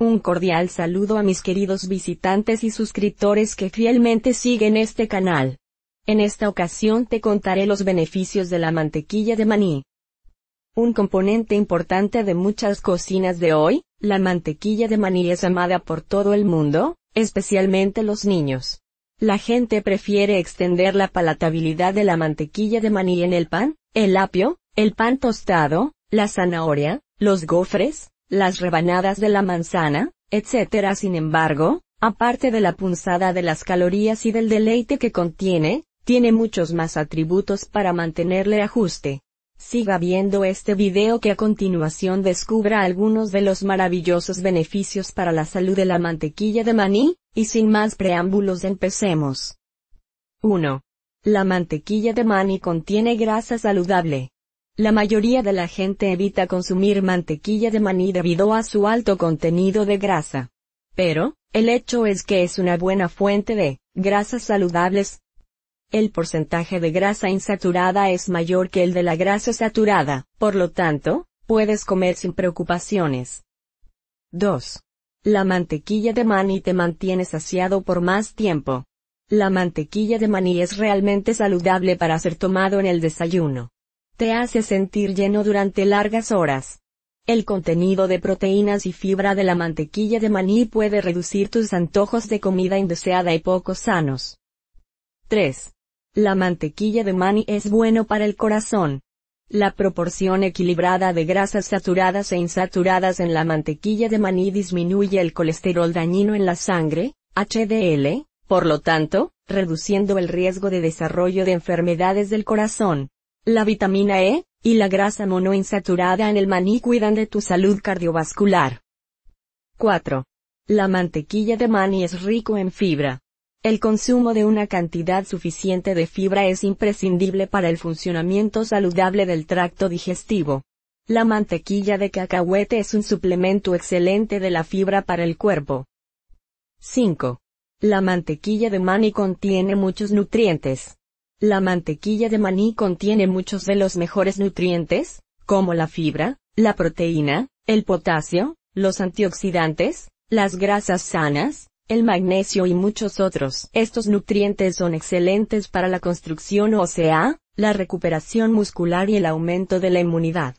Un cordial saludo a mis queridos visitantes y suscriptores que fielmente siguen este canal. En esta ocasión te contaré los beneficios de la mantequilla de maní. Un componente importante de muchas cocinas de hoy, la mantequilla de maní es amada por todo el mundo, especialmente los niños. La gente prefiere extender la palatabilidad de la mantequilla de maní en el pan, el apio, el pan tostado, la zanahoria, los gofres, las rebanadas de la manzana, etc. Sin embargo, aparte de la punzada de las calorías y del deleite que contiene, tiene muchos más atributos para mantenerle ajuste. Siga viendo este video que a continuación descubra algunos de los maravillosos beneficios para la salud de la mantequilla de maní, y sin más preámbulos empecemos. 1. La mantequilla de maní contiene grasa saludable. La mayoría de la gente evita consumir mantequilla de maní debido a su alto contenido de grasa. Pero, el hecho es que es una buena fuente de grasas saludables. El porcentaje de grasa insaturada es mayor que el de la grasa saturada, por lo tanto, puedes comer sin preocupaciones. 2. La mantequilla de maní te mantiene saciado por más tiempo. La mantequilla de maní es realmente saludable para ser tomado en el desayuno te hace sentir lleno durante largas horas. El contenido de proteínas y fibra de la mantequilla de maní puede reducir tus antojos de comida indeseada y poco sanos. 3. La mantequilla de maní es bueno para el corazón. La proporción equilibrada de grasas saturadas e insaturadas en la mantequilla de maní disminuye el colesterol dañino en la sangre, HDL, por lo tanto, reduciendo el riesgo de desarrollo de enfermedades del corazón. La vitamina E, y la grasa monoinsaturada en el maní cuidan de tu salud cardiovascular. 4. La mantequilla de maní es rico en fibra. El consumo de una cantidad suficiente de fibra es imprescindible para el funcionamiento saludable del tracto digestivo. La mantequilla de cacahuete es un suplemento excelente de la fibra para el cuerpo. 5. La mantequilla de maní contiene muchos nutrientes. La mantequilla de maní contiene muchos de los mejores nutrientes, como la fibra, la proteína, el potasio, los antioxidantes, las grasas sanas, el magnesio y muchos otros. Estos nutrientes son excelentes para la construcción ósea, la recuperación muscular y el aumento de la inmunidad.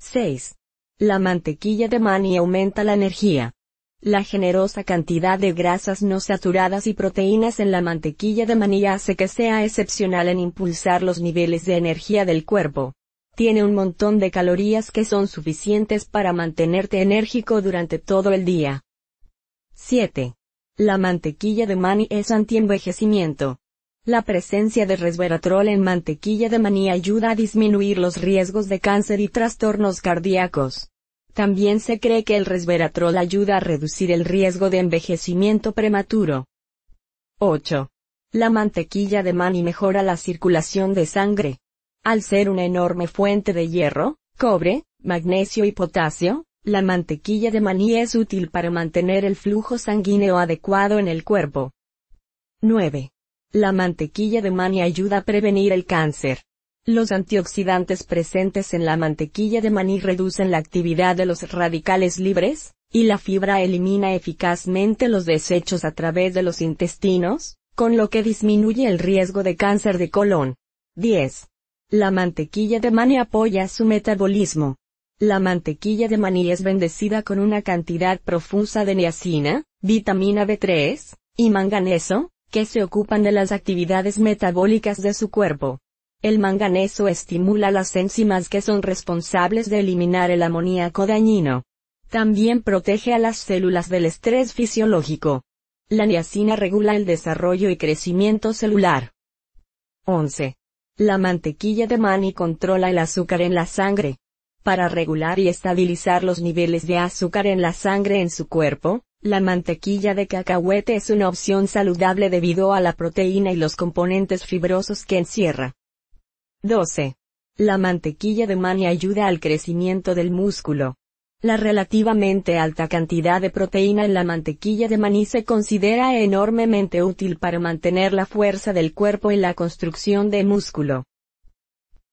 6. La mantequilla de maní aumenta la energía. La generosa cantidad de grasas no saturadas y proteínas en la mantequilla de maní hace que sea excepcional en impulsar los niveles de energía del cuerpo. Tiene un montón de calorías que son suficientes para mantenerte enérgico durante todo el día. 7. La mantequilla de maní es antienvejecimiento. La presencia de resveratrol en mantequilla de maní ayuda a disminuir los riesgos de cáncer y trastornos cardíacos. También se cree que el resveratrol ayuda a reducir el riesgo de envejecimiento prematuro. 8. La mantequilla de maní mejora la circulación de sangre. Al ser una enorme fuente de hierro, cobre, magnesio y potasio, la mantequilla de maní es útil para mantener el flujo sanguíneo adecuado en el cuerpo. 9. La mantequilla de maní ayuda a prevenir el cáncer. Los antioxidantes presentes en la mantequilla de maní reducen la actividad de los radicales libres, y la fibra elimina eficazmente los desechos a través de los intestinos, con lo que disminuye el riesgo de cáncer de colon. 10. La mantequilla de maní apoya su metabolismo. La mantequilla de maní es bendecida con una cantidad profusa de niacina, vitamina B3, y manganeso, que se ocupan de las actividades metabólicas de su cuerpo. El manganeso estimula las enzimas que son responsables de eliminar el amoníaco dañino. También protege a las células del estrés fisiológico. La niacina regula el desarrollo y crecimiento celular. 11. La mantequilla de maní controla el azúcar en la sangre. Para regular y estabilizar los niveles de azúcar en la sangre en su cuerpo, la mantequilla de cacahuete es una opción saludable debido a la proteína y los componentes fibrosos que encierra. 12. La mantequilla de maní ayuda al crecimiento del músculo. La relativamente alta cantidad de proteína en la mantequilla de maní se considera enormemente útil para mantener la fuerza del cuerpo y la construcción de músculo.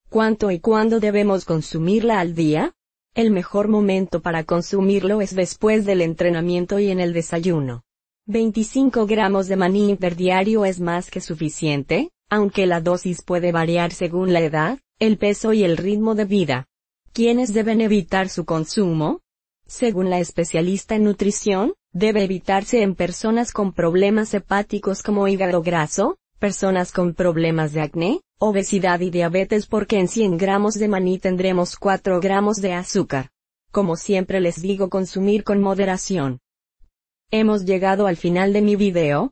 ¿Cuánto y cuándo debemos consumirla al día? El mejor momento para consumirlo es después del entrenamiento y en el desayuno. 25 gramos de maní interdiario es más que suficiente? aunque la dosis puede variar según la edad, el peso y el ritmo de vida. ¿Quiénes deben evitar su consumo? Según la especialista en nutrición, debe evitarse en personas con problemas hepáticos como hígado graso, personas con problemas de acné, obesidad y diabetes porque en 100 gramos de maní tendremos 4 gramos de azúcar. Como siempre les digo consumir con moderación. Hemos llegado al final de mi video,